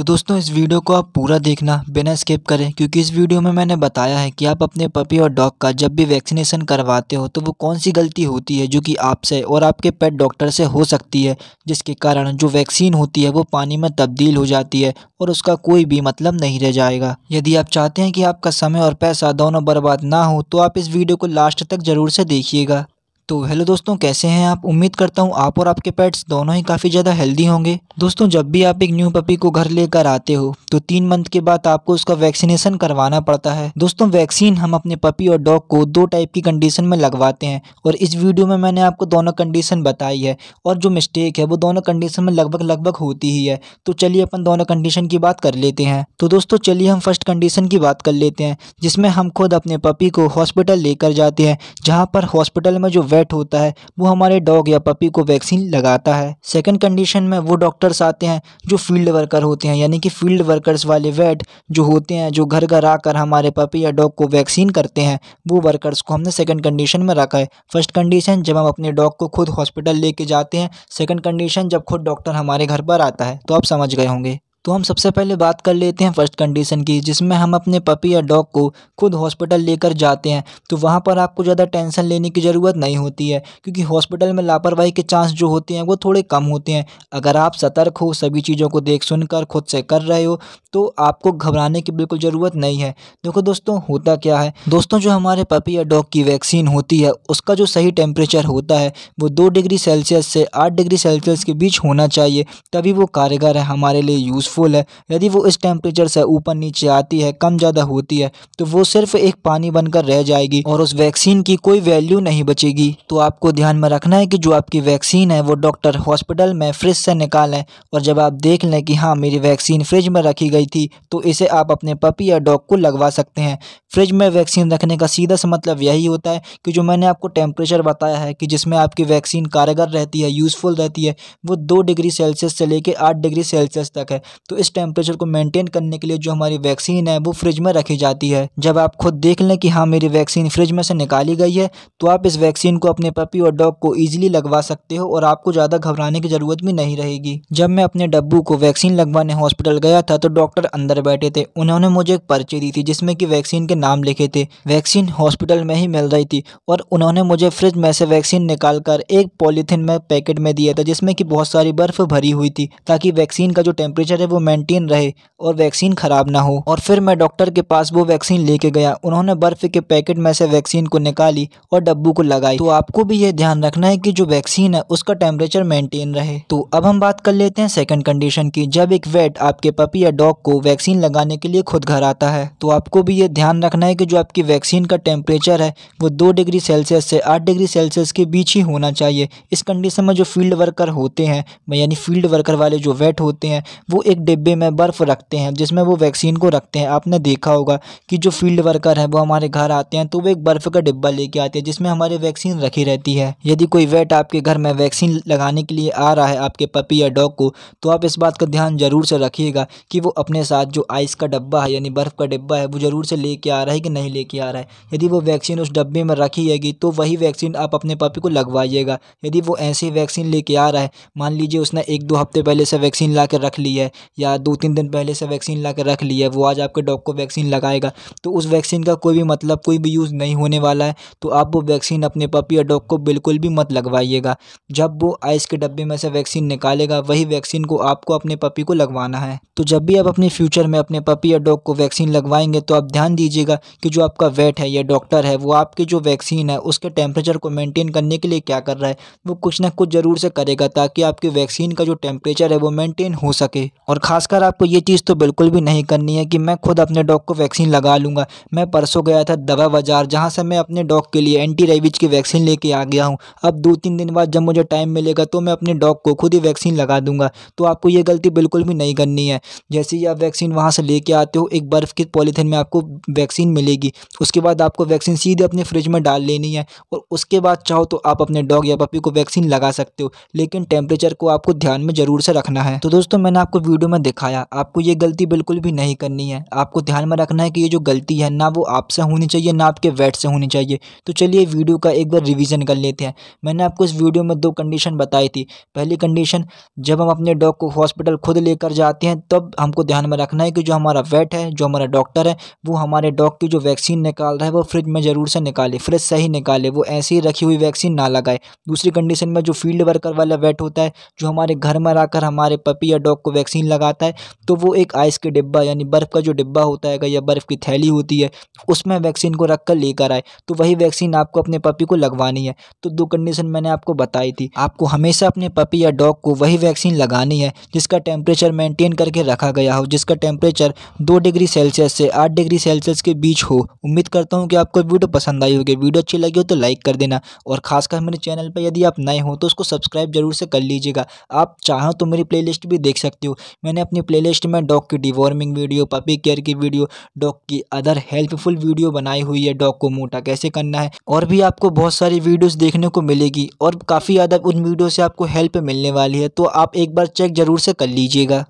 तो दोस्तों इस वीडियो को आप पूरा देखना बिना स्किप करें क्योंकि इस वीडियो में मैंने बताया है कि आप अपने पपी और डॉग का जब भी वैक्सीनेशन करवाते हो तो वो कौन सी गलती होती है जो कि आपसे और आपके पेट डॉक्टर से हो सकती है जिसके कारण जो वैक्सीन होती है वो पानी में तब्दील हो जाती है और उसका कोई भी मतलब नहीं रह जाएगा यदि आप चाहते हैं कि आपका समय और पैसा दोनों बर्बाद ना हो तो आप इस वीडियो को लास्ट तक ज़रूर से देखिएगा तो हेलो दोस्तों कैसे हैं आप उम्मीद करता हूँ आप और आपके पेट्स दोनों ही काफ़ी ज़्यादा हेल्दी होंगे दोस्तों जब भी आप एक न्यू पपी को घर लेकर आते हो तो तीन मंथ के बाद आपको उसका वैक्सीनेशन करवाना पड़ता है दोस्तों वैक्सीन हम अपने पपी और डॉग को दो टाइप की कंडीशन में लगवाते हैं और इस वीडियो में मैंने आपको दोनों कंडीशन बताई है और जो मिस्टेक है वो दोनों कंडीशन में लगभग लगभग होती ही है तो चलिए अपन दोनों कंडीशन की बात कर लेते हैं तो दोस्तों चलिए हम फर्स्ट कंडीशन की बात कर लेते हैं जिसमें हम खुद अपने पपी को हॉस्पिटल लेकर जाते हैं जहाँ पर हॉस्पिटल में जो कैट होता है वो हमारे डॉग या पपी को वैक्सीन लगाता है सेकंड कंडीशन में वो डॉक्टर्स आते हैं जो फील्ड वर्कर होते हैं यानी कि फील्ड वर्कर्स वाले वेट जो होते हैं जो घर घर आकर हमारे पपी या डॉग को वैक्सीन करते हैं वो वर्कर्स को हमने सेकंड कंडीशन में रखा है फर्स्ट कंडीशन जब हम अपने डॉग को खुद हॉस्पिटल लेके जाते हैं सेकेंड कंडीशन जब खुद डॉक्टर हमारे घर पर आता है तो आप समझ गए होंगे तो हम सबसे पहले बात कर लेते हैं फर्स्ट कंडीशन की जिसमें हम अपने पपी या डॉग को खुद हॉस्पिटल लेकर जाते हैं तो वहाँ पर आपको ज़्यादा टेंशन लेने की ज़रूरत नहीं होती है क्योंकि हॉस्पिटल में लापरवाही के चांस जो होते हैं वो थोड़े कम होते हैं अगर आप सतर्क हो सभी चीज़ों को देख सुन कर खुद से कर रहे हो तो आपको घबराने की बिल्कुल ज़रूरत नहीं है देखो दोस्तों होता क्या है दोस्तों जो हमारे पपी या डॉग की वैक्सीन होती है उसका जो सही टेम्परेचर होता है वो दो डिग्री सेल्सियस से आठ डिग्री सेल्सियस के बीच होना चाहिए तभी वो कारगर है हमारे लिए यूज़ यूज़फुल है यदि वो इस टेम्परेचर से ऊपर नीचे आती है कम ज़्यादा होती है तो वो सिर्फ एक पानी बनकर रह जाएगी और उस वैक्सीन की कोई वैल्यू नहीं बचेगी तो आपको ध्यान में रखना है कि जो आपकी वैक्सीन है वो डॉक्टर हॉस्पिटल में फ्रिज से निकालें और जब आप देख लें कि हाँ मेरी वैक्सीन फ्रिज में रखी गई थी तो इसे आप अपने पपी या डॉग को लगवा सकते हैं फ्रिज में वैक्सीन रखने का सीधा सा मतलब यही होता है कि जो मैंने आपको टेम्परेचर बताया है कि जिसमें आपकी वैक्सीन कारगर रहती है यूज़फुल रहती है वो दो डिग्री सेल्सियस से लेकर आठ डिग्री सेल्सियस तक है तो इस टेम्परेचर को मेंटेन करने के लिए जो हमारी वैक्सीन है वो फ्रिज में रखी जाती है जब आप खुद देख लें कि हाँ मेरी वैक्सीन फ्रिज में से निकाली गई है तो आप इस वैक्सीन को अपने पपी और डॉग को ईजिली लगवा सकते हो और आपको ज़्यादा घबराने की ज़रूरत भी नहीं रहेगी जब मैं अपने डब्बू को वैक्सीन लगवाने हॉस्पिटल गया था तो डॉक्टर अंदर बैठे थे उन्होंने मुझे एक पर्ची दी थी जिसमें कि वैक्सीन के नाम लिखे थे वैक्सीन हॉस्पिटल में ही मिल रही थी और उन्होंने मुझे फ्रिज में से वैक्सीन निकाल कर एक पॉलीथिन में पैकेट में दिया था जिसमें कि बहुत सारी बर्फ़ भरी हुई थी ताकि वैक्सीन का जो टेम्परेचर है वो मेंटेन रहे और वैक्सीन ख़राब ना हो और फिर मैं डॉक्टर के पास वो वैक्सीन लेके गया उन्होंने बर्फ़ के पैकेट में से वैक्सीन को निकाली और डब्बू को लगाई तो आपको भी ये ध्यान रखना है कि जो वैक्सीन है उसका टेम्परेचर मेंटेन रहे तो अब हम बात कर लेते हैं सेकेंड कंडीशन की जब एक वेट आपके पपी या डॉग को वैक्सीन लगाने के लिए खुद घर आता है तो आपको भी ये ध्यान रखना है कि जो आपकी वैक्सीन का टेम्परेचर है वो दो डिग्री सेल्सियस से आठ डिग्री सेल्सियस के बीच ही होना चाहिए इस कंडीशन में जो फील्ड वर्कर होते हैं यानी फील्ड वर्कर वाले जो वेट होते हैं वो एक डिब्बे में बर्फ़ रखते हैं जिसमें वो वैक्सीन को रखते हैं आपने देखा होगा कि जो फील्ड वर्कर हैं वो हमारे घर आते हैं तो वो एक बर्फ़ का डिब्बा लेके आते हैं जिसमें हमारे वैक्सीन रखी रहती है यदि कोई वेट आपके घर में वैक्सीन लगाने के लिए आ रहा है आपके पपी या डॉग को तो आप इस बात का ध्यान ज़रूर से रखिएगा कि वो अपने साथ जो आइस का डब्बा है यानी बर्फ़ का डिब्बा है वो ज़रूर से लेके आ रहा है कि नहीं लेके आ रहा है यदि वो वैक्सीन उस डब्बे में रखी हैगी तो वही वैक्सीन आप अपने पपी को लगवाइएगा यदि वो ऐसी वैक्सीन लेके आ रहा है मान लीजिए उसने एक दो हफ्ते पहले से वैक्सीन ला रख ली है या दो तीन दिन पहले से वैक्सीन ला कर रख ली है वो आज आपके डॉग को वैक्सीन लगाएगा तो उस वैक्सीन का कोई भी मतलब कोई भी यूज़ नहीं होने वाला है तो आप वो वैक्सीन अपने पपी या डॉग को बिल्कुल भी मत लगवाइएगा जब वो आइस के डब्बे में से वैक्सीन निकालेगा वही वैक्सीन को आपको अपने पपी को लगवाना है तो जब भी आप अपने फ्यूचर में अपने पपी या डॉग को वैक्सीन लगवाएंगे तो आप ध्यान दीजिएगा कि जो आपका वेट है या डॉक्टर है वो आपकी जो वैक्सीन है उसके टेम्परेचर को मेनटेन करने के लिए क्या कर रहा है वो कुछ ना कुछ ज़रूर से करेगा ताकि आपकी वैक्सीन का जो टेम्परेचर है वो मेनटेन हो सके और खासकर आपको ये चीज़ तो बिल्कुल भी नहीं करनी है कि मैं खुद अपने डॉग को वैक्सीन लगा लूँगा मैं परसों गया था दवा बाज़ार जहाँ से मैं अपने डॉग के लिए एंटी रेबिज की वैक्सीन लेके आ गया हूँ अब दो तीन दिन बाद जब मुझे टाइम मिलेगा तो मैं अपने डॉग को खुद ही वैक्सीन लगा दूंगा तो आपको ये गलती बिल्कुल भी नहीं करनी है जैसे ही आप वैक्सीन वहाँ से लेके आते हो एक बर्फ़ की पॉलीथीन में आपको वैक्सीन मिलेगी उसके बाद आपको वैक्सीन सीधे अपने फ्रिज में डाल लेनी है और उसके बाद चाहो तो आप अपने डॉग या पपी को वैक्सीन लगा सकते हो लेकिन टेम्परेचर को आपको ध्यान में ज़रूर से रखना है तो दोस्तों मैंने आपको वीडियो में दिखाया आपको ये गलती बिल्कुल भी नहीं करनी है आपको ध्यान में रखना है कि ये जो गलती है ना वो आपसे होनी चाहिए ना आपके वेट से होनी चाहिए तो चलिए वीडियो का एक बार रिविज़न कर लेते हैं मैंने आपको इस वीडियो में दो कंडीशन बताई थी पहली कंडीशन जब हम अपने डॉग को हॉस्पिटल खुद लेकर जाते हैं तब हमको ध्यान में रखना है कि जो हमारा वेट है जो हमारा डॉक्टर है वो हमारे डॉग की जो वैक्सीन निकाल रहा है वो फ्रिज में ज़रूर से निकाले फ्रिज से ही निकाले वो ऐसी ही रखी हुई वैक्सीन ना लगाए दूसरी कंडीशन में जो फील्ड वर्कर वाला वेट होता है जो हमारे घर में आकर हमारे पपी या डॉग को वैक्सीन लगा लगाता है तो वो एक आइस के डिब्बा यानी बर्फ़ का जो डिब्बा होता है या बर्फ़ की थैली होती है उसमें वैक्सीन को रख कर लेकर आए तो वही वैक्सीन आपको अपने पपी को लगवानी है तो दो कंडीशन मैंने आपको बताई थी आपको हमेशा अपने पपी या डॉग को वही वैक्सीन लगानी है जिसका टेम्परेचर मेंटेन करके रखा गया हो जिसका टेम्परेचर दो डिग्री सेल्सियस से आठ डिग्री सेल्सियस के बीच हो उम्मीद करता हूँ कि आपको वीडियो पसंद आई होगी वीडियो अच्छी लगी हो तो लाइक कर देना और खासकर मेरे चैनल पर यदि आप नए हो तो उसको सब्सक्राइब जरूर से कर लीजिएगा आप चाहो तो मेरी प्लेलिस्ट भी देख सकते हो मैं मैंने अपनी प्लेलिस्ट में डॉग की डिवॉर्मिंग वीडियो पपी केयर की वीडियो डॉग की अदर हेल्पफुल वीडियो बनाई हुई है डॉग को मोटा कैसे करना है और भी आपको बहुत सारी वीडियोस देखने को मिलेगी और काफ़ी ज़्यादा उन वीडियो से आपको हेल्प मिलने वाली है तो आप एक बार चेक ज़रूर से कर लीजिएगा